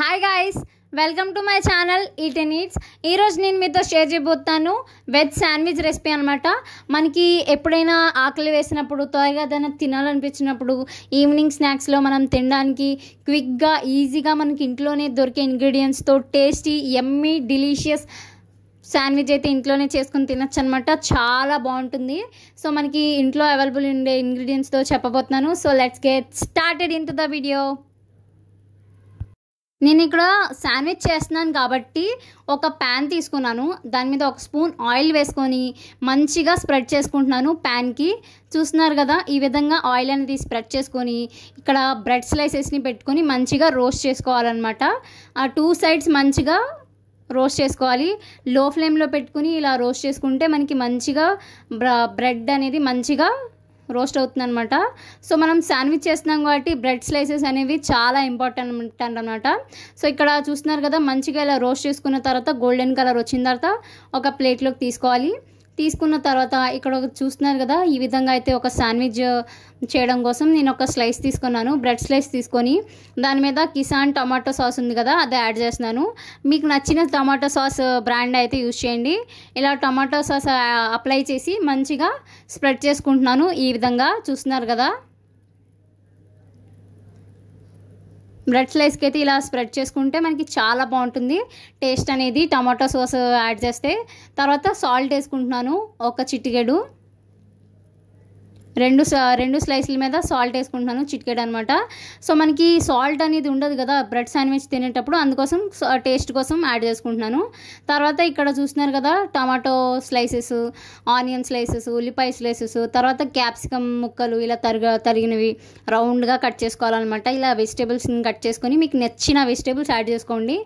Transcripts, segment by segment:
hi guys welcome to my channel eat n eats ఈరోజు నేను మీతో షేర్ చేయబోతాను వెజ్ శాండ్విచ్ రెసిపీ అనమాట మనకి ఎప్పుడైనా ఆకలి వేసినప్పుడు త్వరగా ఏదైనా తినాలనిపించినప్పుడు ఈవినింగ్ స్నాక్స్లో మనం తినడానికి క్విక్గా ఈజీగా మనకి ఇంట్లోనే దొరికే ఇంగ్రీడియంట్స్తో టేస్టీ ఎమ్మీ డిలీషియస్ శాండ్విచ్ అయితే ఇంట్లోనే చేసుకుని తినచ్చు అనమాట చాలా బాగుంటుంది సో మనకి ఇంట్లో అవైలబుల్ ఉండే ఇంగ్రీడియంట్స్తో చెప్పబోతున్నాను so let's get started into the video నేను ఇక్కడ శాండ్విచ్ చేస్తున్నాను కాబట్టి ఒక ప్యాన్ తీసుకున్నాను దాని మీద ఒక స్పూన్ ఆయిల్ వేసుకొని మంచిగా స్ప్రెడ్ చేసుకుంటున్నాను ప్యాన్కి చూస్తున్నారు కదా ఈ విధంగా ఆయిల్ అనేది స్ప్రెడ్ చేసుకొని ఇక్కడ బ్రెడ్ స్లైసెస్ని పెట్టుకొని మంచిగా రోస్ట్ చేసుకోవాలన్నమాట ఆ టూ సైడ్స్ మంచిగా రోస్ట్ చేసుకోవాలి లో ఫ్లేమ్లో పెట్టుకుని ఇలా రోస్ట్ చేసుకుంటే మనకి మంచిగా బ్రెడ్ అనేది మంచిగా రోస్ట్ అవుతుంది అనమాట సో మనం శాండ్విచ్ చేస్తున్నాం కాబట్టి బ్రెడ్ స్లైసెస్ అనేవి చాలా ఇంపార్టెంట్ అనమాట సో ఇక్కడ చూస్తున్నారు కదా మంచిగా ఇలా రోస్ట్ చేసుకున్న తర్వాత గోల్డెన్ కలర్ వచ్చిన తర్వాత ఒక ప్లేట్లోకి తీసుకోవాలి తీసుకున్న తర్వాత ఇక్కడ చూస్తున్నారు కదా ఈ విధంగా అయితే ఒక శాండ్విచ్ చేయడం కోసం నేను ఒక స్లైస్ తీసుకున్నాను బ్రెడ్ స్లైస్ తీసుకొని దాని మీద కిసాన్ టమాటో సాస్ ఉంది కదా అది యాడ్ చేస్తున్నాను మీకు నచ్చిన టమాటో సాస్ బ్రాండ్ అయితే యూజ్ చేయండి ఇలా టమాటో సాస్ అప్లై చేసి మంచిగా స్ప్రెడ్ చేసుకుంటున్నాను ఈ విధంగా చూస్తున్నారు కదా బ్రెడ్ స్లైస్కి అయితే ఇలా స్ప్రెడ్ చేసుకుంటే మనకి చాలా బాగుంటుంది టేస్ట్ అనేది టమాటో సాస్ యాడ్ చేస్తే తర్వాత సాల్ట్ వేసుకుంటున్నాను ఒక చిటికెడు రెండు రెండు స్లైసుల మీద సాల్ట్ వేసుకుంటున్నాను చిటికెడ్ అనమాట సో మనకి సాల్ట్ అనేది ఉండదు కదా బ్రెడ్ శాండ్విచ్ తినేటప్పుడు అందుకోసం టేస్ట్ కోసం యాడ్ చేసుకుంటున్నాను తర్వాత ఇక్కడ చూస్తున్నారు కదా టమాటో స్లైసెస్ ఆనియన్ స్లైసెస్ ఉల్లిపాయ స్లైసెస్ తర్వాత క్యాప్సికమ్ ముక్కలు ఇలా తరిగ తరిగినవి రౌండ్గా కట్ చేసుకోవాలన్నమాట ఇలా వెజిటేబుల్స్ని కట్ చేసుకొని మీకు నచ్చిన వెజిటేబుల్స్ యాడ్ చేసుకోండి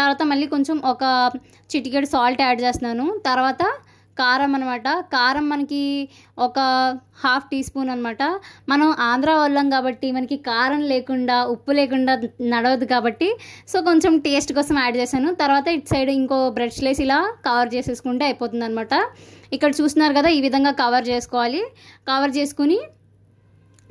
తర్వాత మళ్ళీ కొంచెం ఒక చిటికెడు సాల్ట్ యాడ్ చేస్తున్నాను తర్వాత కారం అనమాట కారం మనకి ఒక హాఫ్ టీ స్పూన్ అనమాట మనం ఆంధ్ర వాళ్ళం కాబట్టి మనకి కారం లేకుండా ఉప్పు లేకుండా నడవద్దు కాబట్టి సో కొంచెం టేస్ట్ కోసం యాడ్ చేశాను తర్వాత ఇటు సైడ్ ఇంకో బ్రెడ్ స్లైస్ ఇలా కవర్ చేసేసుకుంటే అయిపోతుంది అనమాట ఇక్కడ చూస్తున్నారు కదా ఈ విధంగా కవర్ చేసుకోవాలి కవర్ చేసుకుని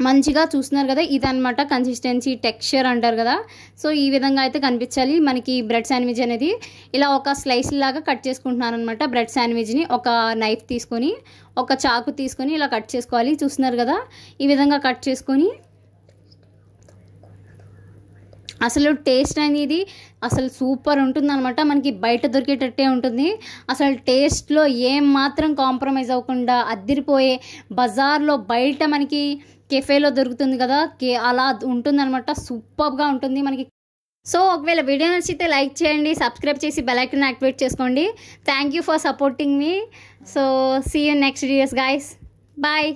మంచిగా చూస్తున్నారు కదా ఇదనమాట కన్సిస్టెన్సీ టెక్స్చర్ అంటారు కదా సో ఈ విధంగా అయితే కనిపించాలి మనకి బ్రెడ్ శాండ్విచ్ అనేది ఇలా ఒక స్లైస్ లాగా కట్ చేసుకుంటున్నాను అనమాట బ్రెడ్ శాండ్విచ్ని ఒక నైఫ్ తీసుకొని ఒక చాకు తీసుకొని ఇలా కట్ చేసుకోవాలి చూస్తున్నారు కదా ఈ విధంగా కట్ చేసుకొని అసలు టేస్ట్ అనేది అసలు సూపర్ ఉంటుంది అనమాట మనకి బయట దొరికేటట్టే ఉంటుంది అసలు టేస్ట్లో ఏం మాత్రం కాంప్రమైజ్ అవ్వకుండా అద్దిరిపోయే బజార్లో బయట మనకి కెఫేలో దొరుకుతుంది కదా కే అలా అనమాట సూపర్గా ఉంటుంది మనకి సో ఒకవేళ వీడియో నచ్చితే లైక్ చేయండి సబ్స్క్రైబ్ చేసి బెలైకన్ యాక్టివేట్ చేసుకోండి thank you for supporting me so see you next videos guys bye